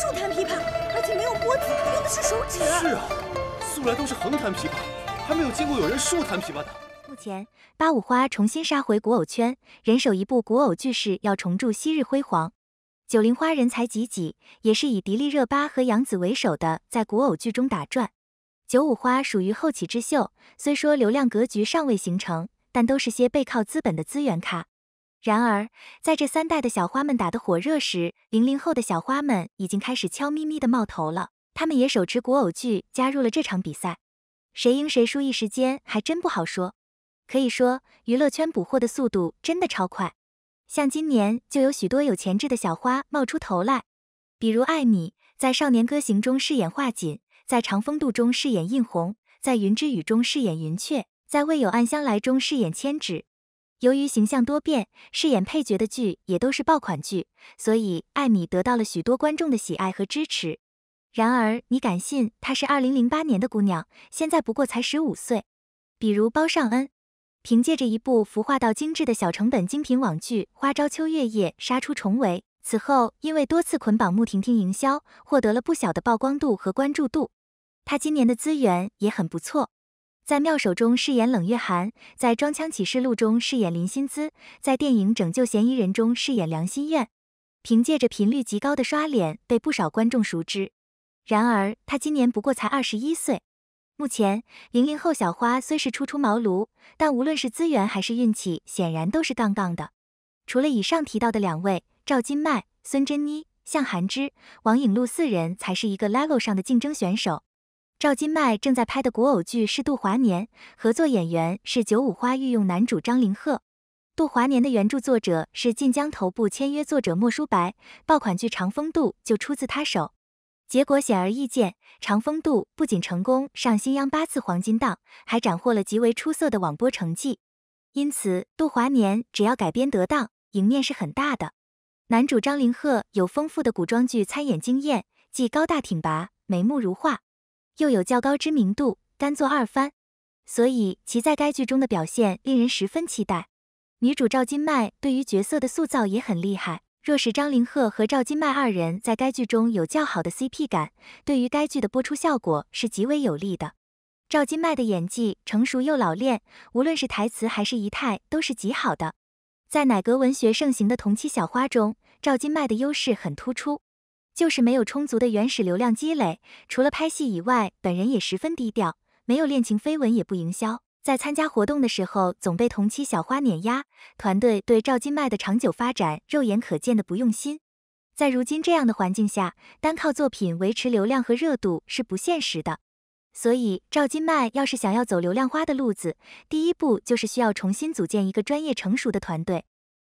竖弹琵琶，而且没有脖子，用的是手指。是啊，素来都是横弹琵琶，还没有见过有人竖弹琵琶的。目前八五花重新杀回古偶圈，人手一部古偶剧式，要重铸昔日辉煌。九零花人才济济，也是以迪丽热巴和杨紫为首的在古偶剧中打转。九五花属于后起之秀，虽说流量格局尚未形成，但都是些背靠资本的资源咖。然而，在这三代的小花们打得火热时，零零后的小花们已经开始悄咪咪的冒头了。他们也手持古偶剧加入了这场比赛，谁赢谁输，一时间还真不好说。可以说，娱乐圈捕获的速度真的超快，像今年就有许多有潜质的小花冒出头来，比如艾米在《少年歌行》中饰演华锦，在《长风渡》中饰演映红，在《云之羽》中饰演云雀，在《未有暗香来》中饰演千纸。由于形象多变，饰演配角的剧也都是爆款剧，所以艾米得到了许多观众的喜爱和支持。然而，你敢信她是二零零八年的姑娘，现在不过才十五岁。比如包上恩，凭借着一部孵化到精致的小成本精品网剧《花朝秋月夜》杀出重围，此后因为多次捆绑穆婷婷营销，获得了不小的曝光度和关注度。她今年的资源也很不错。在《妙手》中饰演冷月寒，在《装腔启示录》中饰演林心姿，在电影《拯救嫌疑人》中饰演梁心愿，凭借着频率极高的刷脸被不少观众熟知。然而，他今年不过才二十一岁。目前，零零后小花虽是初出茅庐，但无论是资源还是运气，显然都是杠杠的。除了以上提到的两位，赵金麦、孙珍妮、向涵之、王影璐四人才是一个 level 上的竞争选手。赵今麦正在拍的古偶剧是《杜华年》，合作演员是九五花御用男主张凌赫。杜华年的原著作者是晋江头部签约作者莫书白，爆款剧《长风渡》就出自他手。结果显而易见，《长风渡》不仅成功上新央八次黄金档，还斩获了极为出色的网播成绩。因此，杜华年只要改编得当，赢面是很大的。男主张凌赫有丰富的古装剧参演经验，既高大挺拔，眉目如画。又有较高知名度，甘做二番，所以其在该剧中的表现令人十分期待。女主赵金麦对于角色的塑造也很厉害。若是张凌赫和赵金麦二人在该剧中有较好的 CP 感，对于该剧的播出效果是极为有利的。赵金麦的演技成熟又老练，无论是台词还是仪态都是极好的。在奶格文学盛行的同期小花中，赵金麦的优势很突出。就是没有充足的原始流量积累，除了拍戏以外，本人也十分低调，没有恋情绯闻，也不营销。在参加活动的时候，总被同期小花碾压，团队对赵今麦的长久发展肉眼可见的不用心。在如今这样的环境下，单靠作品维持流量和热度是不现实的。所以赵今麦要是想要走流量花的路子，第一步就是需要重新组建一个专业成熟的团队。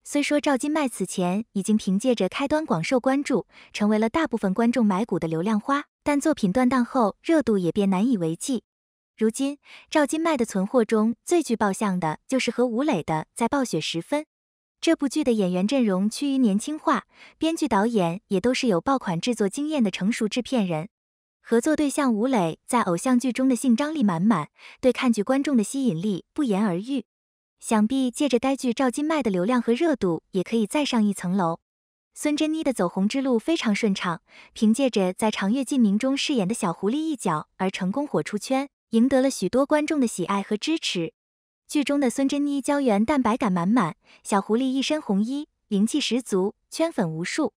虽说赵今麦此前已经凭借着开端广受关注，成为了大部分观众买股的流量花，但作品断档后热度也便难以为继。如今赵今麦的存货中最具爆相的就是和吴磊的《在暴雪时分》。这部剧的演员阵容趋于年轻化，编剧导演也都是有爆款制作经验的成熟制片人。合作对象吴磊在偶像剧中的性张力满满，对看剧观众的吸引力不言而喻。想必借着该剧赵金麦的流量和热度，也可以再上一层楼。孙珍妮的走红之路非常顺畅，凭借着在《长月烬明》中饰演的小狐狸一角而成功火出圈，赢得了许多观众的喜爱和支持。剧中的孙珍妮胶原蛋白感满满，小狐狸一身红衣，灵气十足，圈粉无数。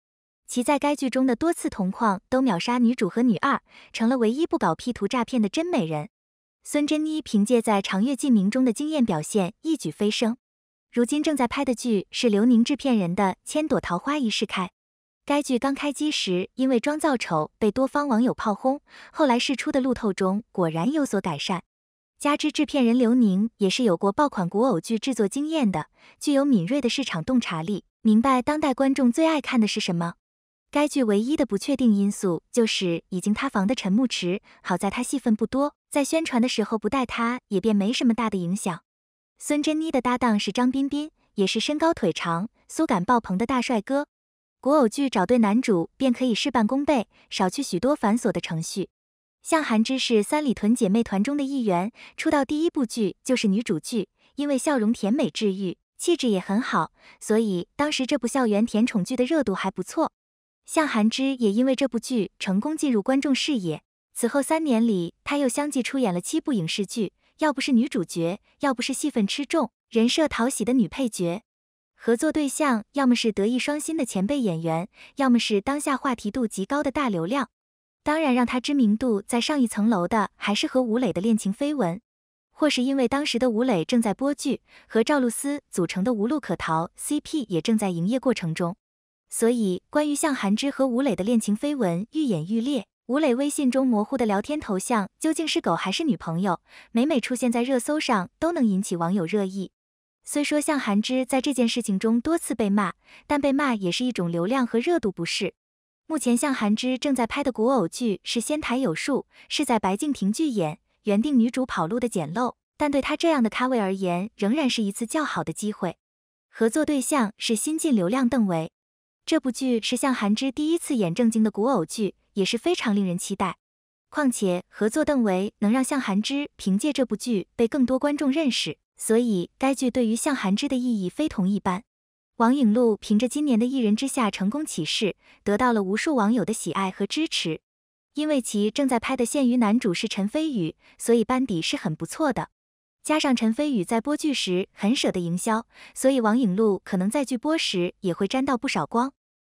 其在该剧中的多次同框都秒杀女主和女二，成了唯一不搞 P 图诈骗的真美人。孙珍妮凭借在《长月烬明》中的惊艳表现一举飞升，如今正在拍的剧是刘宁制片人的《千朵桃花一世开》。该剧刚开机时因为妆造丑被多方网友炮轰，后来试出的路透中果然有所改善。加之制片人刘宁也是有过爆款古偶剧制作经验的，具有敏锐的市场洞察力，明白当代观众最爱看的是什么。该剧唯一的不确定因素就是已经塌房的陈牧池，好在他戏份不多，在宣传的时候不带他也便没什么大的影响。孙珍妮的搭档是张彬彬，也是身高腿长、酥感爆棚的大帅哥。古偶剧找对男主便可以事半功倍，少去许多繁琐的程序。向涵之是三里屯姐妹团中的一员，出道第一部剧就是女主剧，因为笑容甜美治愈，气质也很好，所以当时这部校园甜宠剧的热度还不错。向涵之也因为这部剧成功进入观众视野。此后三年里，她又相继出演了七部影视剧。要不是女主角，要不是戏份吃重、人设讨喜的女配角，合作对象要么是德艺双馨的前辈演员，要么是当下话题度极高的大流量。当然，让她知名度在上一层楼的，还是和吴磊的恋情绯闻。或是因为当时的吴磊正在播剧，和赵露思组成的无路可逃 CP 也正在营业过程中。所以，关于向涵之和吴磊的恋情绯闻愈演愈烈。吴磊微信中模糊的聊天头像究竟是狗还是女朋友，每每出现在热搜上，都能引起网友热议。虽说向涵之在这件事情中多次被骂，但被骂也是一种流量和热度，不是？目前向涵之正在拍的古偶剧是《仙台有树》，是在白敬亭剧演，原定女主跑路的简陋，但对他这样的咖位而言，仍然是一次较好的机会。合作对象是新晋流量邓为。这部剧是向涵之第一次演正经的古偶剧，也是非常令人期待。况且合作邓为能让向涵之凭借这部剧被更多观众认识，所以该剧对于向涵之的意义非同一般。王影璐凭着今年的《一人之下》成功起势，得到了无数网友的喜爱和支持。因为其正在拍的限于男主是陈飞宇，所以班底是很不错的。加上陈飞宇在播剧时很舍得营销，所以王影璐可能在剧播时也会沾到不少光。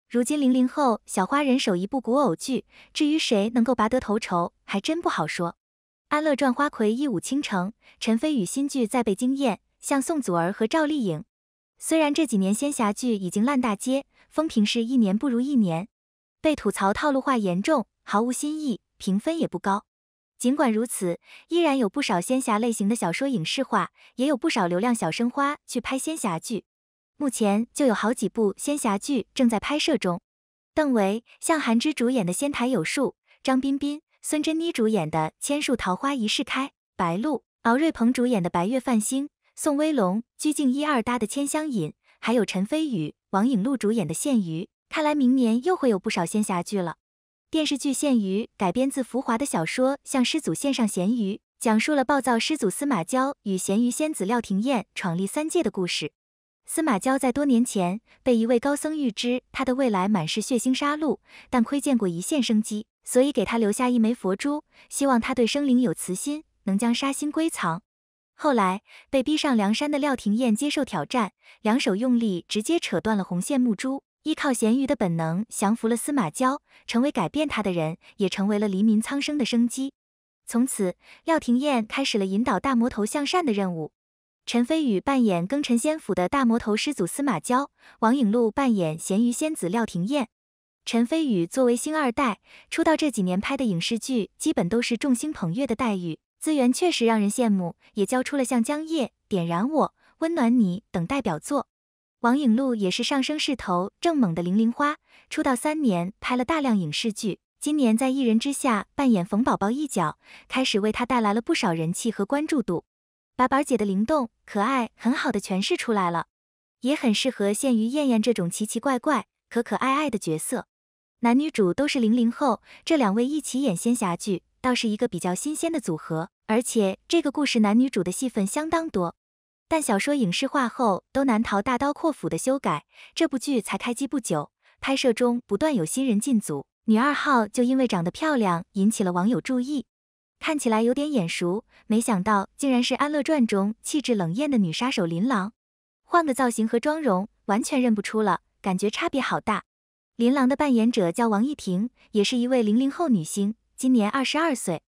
如今零零后小花人手一部古偶剧，至于谁能够拔得头筹，还真不好说。《安乐传》花魁一舞倾城，陈飞宇新剧再被惊艳，像宋祖儿和赵丽颖。虽然这几年仙侠剧已经烂大街，风评是一年不如一年，被吐槽套路化严重，毫无新意，评分也不高。尽管如此，依然有不少仙侠类型的小说影视化，也有不少流量小生花去拍仙侠剧。目前就有好几部仙侠剧正在拍摄中，邓为、向韩之主演的《仙台有树》，张彬彬、孙珍妮主演的《千树桃花一世开》，白鹿、敖瑞鹏主演的《白月梵星》，宋威龙、鞠婧祎二搭的《千香引》，还有陈飞宇、王影璐主演的《羡鱼》。看来明年又会有不少仙侠剧了。电视剧《羡鱼》改编自浮华的小说《向师祖献上咸鱼》，讲述了暴躁师祖司马娇与咸鱼仙子廖庭艳闯立三界的故事。司马昭在多年前被一位高僧预知他的未来满是血腥杀戮，但窥见过一线生机，所以给他留下一枚佛珠，希望他对生灵有慈心，能将杀心归藏。后来被逼上梁山的廖廷艳接受挑战，两手用力直接扯断了红线木珠，依靠咸鱼的本能降服了司马昭，成为改变他的人，也成为了黎民苍生的生机。从此，廖廷艳开始了引导大魔头向善的任务。陈飞宇扮演庚辰仙府的大魔头师祖司马娇，王影璐扮演咸鱼仙子廖廷艳。陈飞宇作为星二代，出道这几年拍的影视剧基本都是众星捧月的待遇，资源确实让人羡慕，也交出了像《江夜点燃我，温暖你》等代表作。王影璐也是上升势头正猛的零零花，出道三年拍了大量影视剧，今年在《一人之下》扮演冯宝宝一角，开始为他带来了不少人气和关注度。把板儿姐的灵动可爱很好的诠释出来了，也很适合限于燕燕这种奇奇怪怪、可可爱爱的角色。男女主都是零零后，这两位一起演仙侠剧，倒是一个比较新鲜的组合。而且这个故事男女主的戏份相当多，但小说影视化后都难逃大刀阔斧的修改。这部剧才开机不久，拍摄中不断有新人进组，女二号就因为长得漂亮引起了网友注意。看起来有点眼熟，没想到竟然是《安乐传》中气质冷艳的女杀手琳琅。换个造型和妆容，完全认不出了，感觉差别好大。琳琅的扮演者叫王艺婷，也是一位零零后女星，今年二十二岁。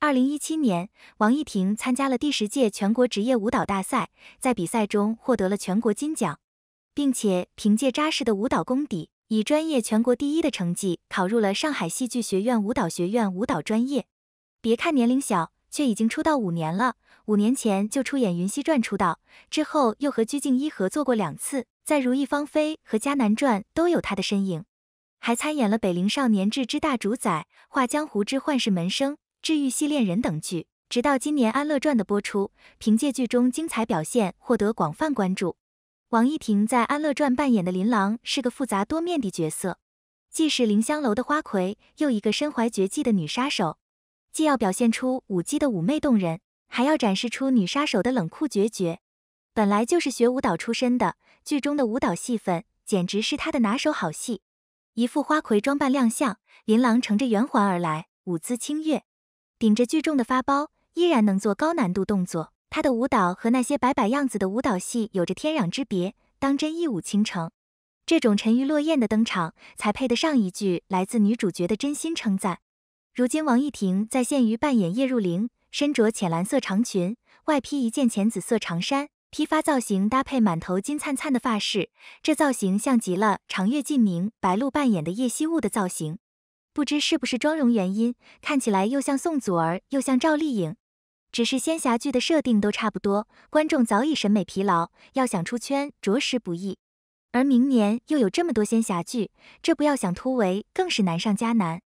二零一七年，王艺婷参加了第十届全国职业舞蹈大赛，在比赛中获得了全国金奖，并且凭借扎实的舞蹈功底，以专业全国第一的成绩考入了上海戏剧学院舞蹈学院舞蹈专业。别看年龄小，却已经出道五年了。五年前就出演《云汐传》出道，之后又和鞠婧祎合作过两次，在《如意芳菲》和《迦南传》都有她的身影，还参演了《北灵少年志之大主宰》《画江湖之幻世门生》《治愈系恋人》等剧。直到今年《安乐传》的播出，凭借剧中精彩表现获得广泛关注。王一婷在《安乐传》扮演的琳琅是个复杂多面的角色，既是凌香楼的花魁，又一个身怀绝技的女杀手。既要表现出舞姬的妩媚动人，还要展示出女杀手的冷酷决绝。本来就是学舞蹈出身的，剧中的舞蹈戏份简直是她的拿手好戏。一副花魁装扮亮相，琳琅乘着圆环而来，舞姿轻跃，顶着剧众的发包依然能做高难度动作。她的舞蹈和那些摆摆样子的舞蹈戏有着天壤之别，当真一舞倾城。这种沉鱼落雁的登场，才配得上一句来自女主角的真心称赞。如今王艺婷在现于扮演叶如玲，身着浅蓝色长裙，外披一件浅紫色长衫，披发造型搭配满头金灿灿的发饰，这造型像极了长月烬明白鹿扮演的叶夕雾的造型。不知是不是妆容原因，看起来又像宋祖儿，又像赵丽颖。只是仙侠剧的设定都差不多，观众早已审美疲劳，要想出圈着实不易。而明年又有这么多仙侠剧，这不要想突围更是难上加难。